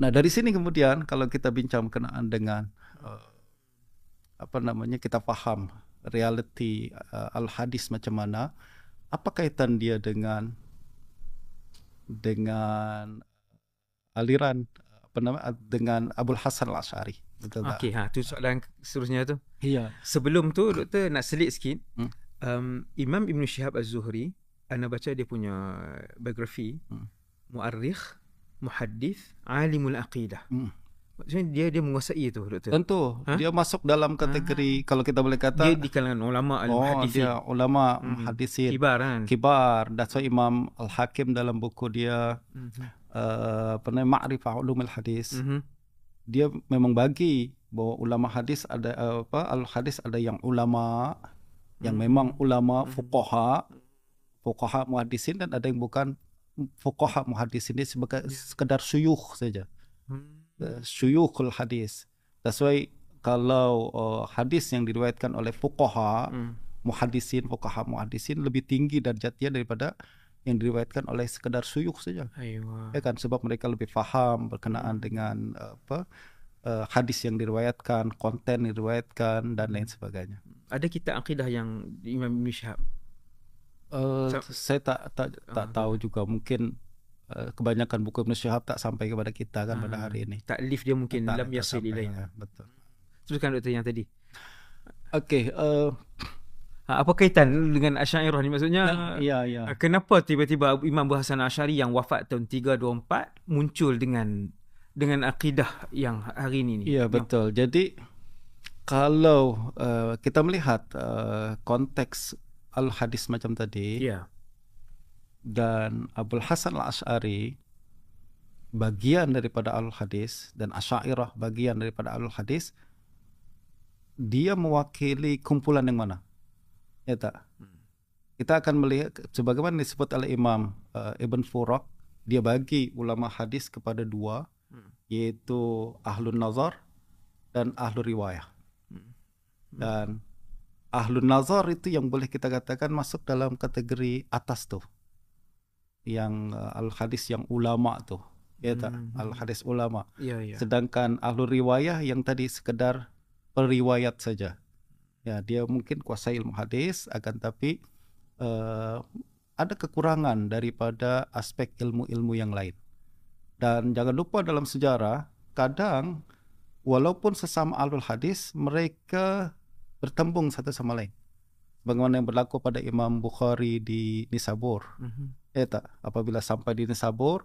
Nah dari sini kemudian kalau kita bincang berkenaan dengan uh, apa namanya kita paham reality uh, eh, al hadis macam mana, apa kaitan dia dengan dengan aliran apa namanya dengan Abdul Hasan Al Ashari. Betul tak? Okey, ha tu soalan seterusnya tu. Iya. Sebelum tu doktor nak selit sikit. Hmm. Um, Imam Ibn Syihab Az-Zuhri, ana baca dia punya biografi hmm. Mu'arrikh muhaddis alimul aqidah hmm. Maksudnya dia dia menguasai itu doktor. Tentu ha? dia masuk dalam kategori ha? kalau kita boleh kata dia di kalangan ulama al Oh dia ulama hmm. hadisin. Kibar kan. Kibar That's why Imam Al Hakim dalam buku dia hmm. uh, apa Ma'rifah Ulumul Hadis. Hmm. Dia memang bagi bahawa ulama hadis ada uh, apa al hadis ada yang ulama hmm. yang memang ulama hmm. fuqaha fuqaha muhadisin dan ada yang bukan Fukaha muhadis ini sebagai yeah. sekedar syuyukh saja. Hmm. Eh, syuyukhul hadis. That's why kalau uh, hadis yang diriwayatkan oleh fukaha hmm. muhadisin, fukaha muhadisin lebih tinggi dan derajatnya daripada yang diriwayatkan oleh sekedar suyuk saja. Aywa. Ya kan sebab mereka lebih faham berkenaan hmm. dengan eh, apa uh, hadis yang diriwayatkan, konten yang diriwayatkan dan lain hmm. sebagainya. Ada kita akidah yang Imam Ibnu uh, saya tak tak tak uh, tahu juga mungkin uh, kebanyakan buku Ibn Syihab tak sampai kepada kita kan uh, pada ah. hari ini. Tak lift dia mungkin tak, dalam yasir ini. Ya, betul. Sebutkan doktor yang tadi. Okey, uh, apa kaitan dengan Asy'ariyah ni maksudnya? Ya, ya. Kenapa tiba-tiba Imam Abu Hasan Asy'ari yang wafat tahun 324 muncul dengan dengan akidah yang hari ini ni? Ya, betul. Ya. Jadi kalau uh, kita melihat uh, konteks al hadis macam tadi yeah. dan Abu Hasan al Ashari bagian daripada al hadis dan Asyairah bagian daripada al hadis dia mewakili kumpulan yang mana ya tak hmm. kita akan melihat sebagaimana disebut oleh Imam uh, Ibn Furok, dia bagi ulama hadis kepada dua hmm. yaitu ahlun nazar dan ahlu riwayah hmm. dan ahlun nazar itu yang boleh kita katakan masuk dalam kategori atas tuh yang uh, eh, al hadis yang ulama tuh ya tak hmm. hmm. al hadis ulama ya, ya. sedangkan ahlu riwayah yang tadi sekedar periwayat saja ya dia mungkin kuasa ilmu hadis akan tapi uh, ada kekurangan daripada aspek ilmu-ilmu yang lain dan jangan lupa dalam sejarah kadang walaupun sesama alul hadis mereka bertembung satu sama lain bagaimana yang berlaku pada Imam Bukhari di Nisabur. Mm-hmm. Ya tak? Apabila sampai di Nisabur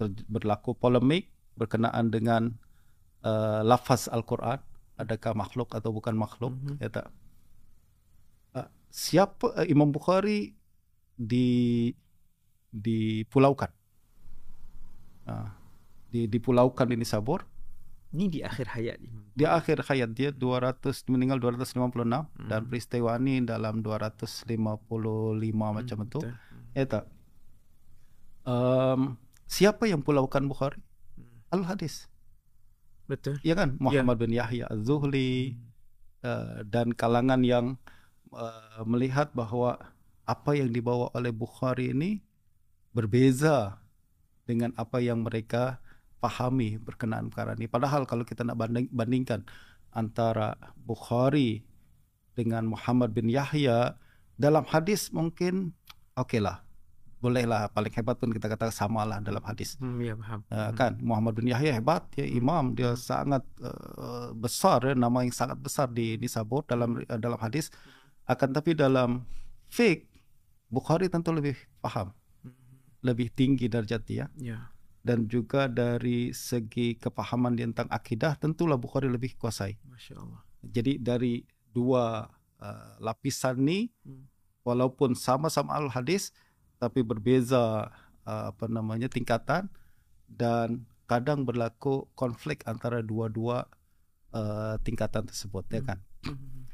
ber- berlaku polemik berkenaan dengan uh, lafaz Al-Quran, adakah makhluk atau bukan makhluk, mm-hmm. ya tak? Uh, siapa uh, Imam Bukhari di dipulaukan. Uh, di dipulaukan di Nisabur ini di akhir hayat. Di akhir hayat dia 200 meninggal 256 hmm. dan peristiwa ini dalam 255 hmm, macam itu. Ya, tak. Um, siapa yang pulaukan Bukhari? Hmm. Al hadis. Betul. Iya kan? Ya. Muhammad yeah. bin Yahya Az-Zuhli hmm. uh, dan kalangan yang uh, melihat bahwa apa yang dibawa oleh Bukhari ini berbeza dengan apa yang mereka pahami berkenaan perkara ini. Padahal kalau kita nak banding, bandingkan antara Bukhari dengan Muhammad bin Yahya dalam hadis mungkin oke okay lah bolehlah paling hebat pun kita kata samalah dalam hadis. Hmm, ya, paham. Uh, eh, hmm. kan Muhammad bin Yahya hebat ya imam dia sangat uh, besar ya, nama yang sangat besar di Nisabur dalam uh, dalam hadis akan tapi dalam fiqh Bukhari tentu lebih paham lebih tinggi derajat dia. Ya dan juga dari segi kepahaman tentang akidah tentulah Bukhari lebih kuasai. Masya Allah. Jadi dari dua uh, lapisan ini hmm. walaupun sama-sama al hadis tapi berbeza uh, apa namanya tingkatan dan kadang berlaku konflik antara dua-dua uh, tingkatan tersebut ya hmm. kan. Hmm.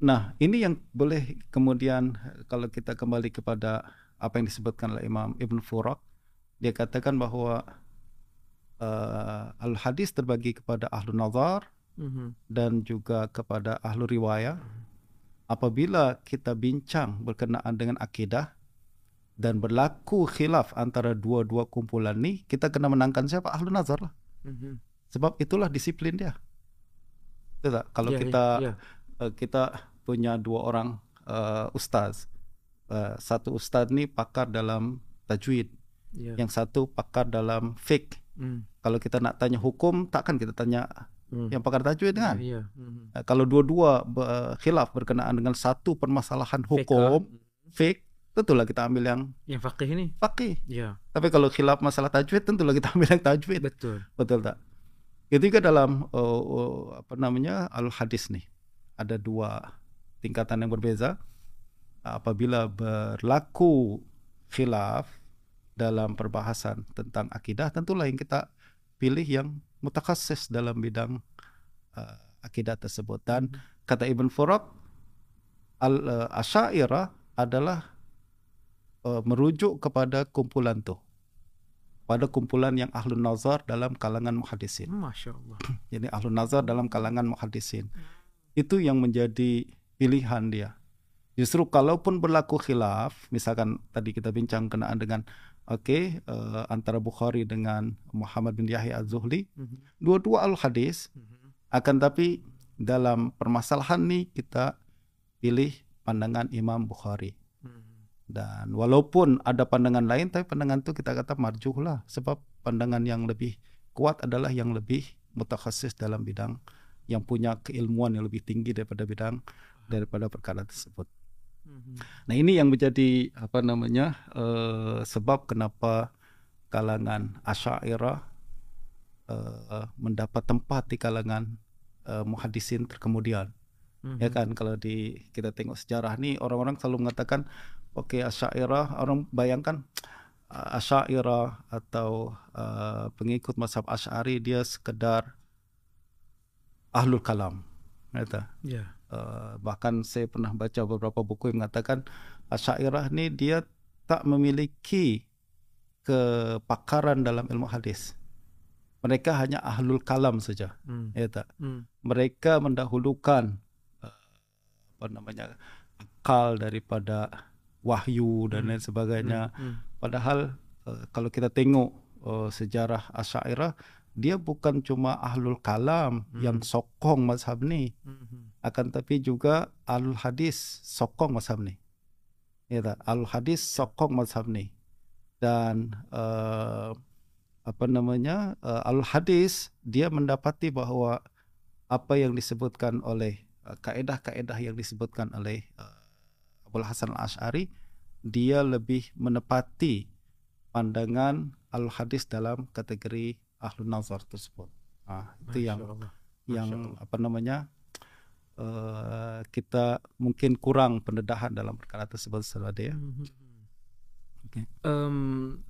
Nah, ini yang boleh kemudian kalau kita kembali kepada apa yang disebutkan oleh Imam Ibn Furak dia katakan bahwa uh, eh, al hadis terbagi kepada ahlu nazar mm-hmm. dan juga kepada ahlu riwayah. Mm-hmm. Apabila kita bincang berkenaan dengan akidah dan berlaku khilaf antara dua-dua kumpulan ini kita kena menangkan siapa ahlu nazar lah. Mm-hmm. Sebab itulah disiplin dia. tidak Kalau yeah, ya, kita yeah, ya. Uh, kita punya dua orang uh, ustaz. Uh, satu ustaz ni pakar dalam tajwid yeah. yang satu pakar dalam fik. Mm. Kalau kita nak tanya hukum, takkan kita tanya mm. yang pakar tajwid kan? Yeah, yeah. Mm. Nah, kalau dua-dua eh, khilaf berkenaan dengan satu permasalahan ah. hukum, fik, tentulah kita ambil yang yang fakih ini. Fakih. Yeah. Tapi kalau khilaf masalah tajwid, tentulah kita ambil yang tajwid. Betul. Betul tak? Itu juga dalam uh, uh, apa namanya al hadis nih ada dua tingkatan yang berbeza. Apabila berlaku khilaf dalam perbahasan tentang akidah tentulah yang kita pilih yang mutakassis dalam bidang uh, akidah tersebut dan hmm. kata Ibn Furat al uh, adalah uh, merujuk kepada kumpulan tuh pada kumpulan yang ahlun nazar dalam kalangan muhadisin. Masya Allah. Jadi ahlun nazar dalam kalangan muhadisin. Hmm. Itu yang menjadi pilihan dia. Justru kalaupun berlaku khilaf, misalkan tadi kita bincang kenaan dengan Oke, okay, uh, eh, antara Bukhari dengan Muhammad bin Yahya Az-Zuhli. Mhm. Dua-dua al-hadis. Mhm. Akan tapi dalam permasalahan ni kita pilih pandangan Imam Bukhari. Mhm. Dan walaupun ada pandangan lain tapi pandangan itu kita kata marjuh lah sebab pandangan yang lebih kuat adalah yang lebih mutakhasis dalam bidang yang punya keilmuan yang lebih tinggi daripada bidang daripada perkara tersebut. Mhm. Nah ini yang menjadi apa namanya uh, sebab kenapa kalangan asyairah uh, mendapat tempat di kalangan uh, eh, muhadisin terkemudian. Mm -hmm. Ya mhm. kan kalau di kita tengok sejarah nih orang-orang selalu mengatakan oke okay, asyairah orang bayangkan asyairah atau uh, pengikut mazhab asyari dia sekedar ahlul kalam. Gitu. ya Yeah Eh, bahkan saya pernah baca beberapa buku yang mengatakan Asyairah ini dia tak memiliki kepakaran dalam ilmu hadis. Mereka hanya ahlul kalam saja. Hmm. Ya tak? Hmm. Mereka mendahulukan eh, apa namanya akal daripada wahyu dan hmm. lain sebagainya. Hmm. Hmm. Padahal eh, kalau kita tengok uh, sejarah Asyairah dia bukan cuma ahlul kalam hmm. yang sokong mazhab ni. Hmm, hmm akan tapi juga alul hadis sokong mazhab ini ya tak? alul hadis sokong mazhab ini dan uh, apa namanya uh, eh, alul hadis dia mendapati bahwa apa yang disebutkan oleh kaedah kaedah-kaedah yang disebutkan oleh uh, Abdul Hasan al Ashari dia lebih menepati pandangan al hadis dalam kategori ahlun nazar tersebut. Nah, itu yang Allah. yang Allah. apa namanya Eh, kita mungkin kurang pendedahan dalam perkara tersebut saudara ya. Mm -hmm. Okay. Um,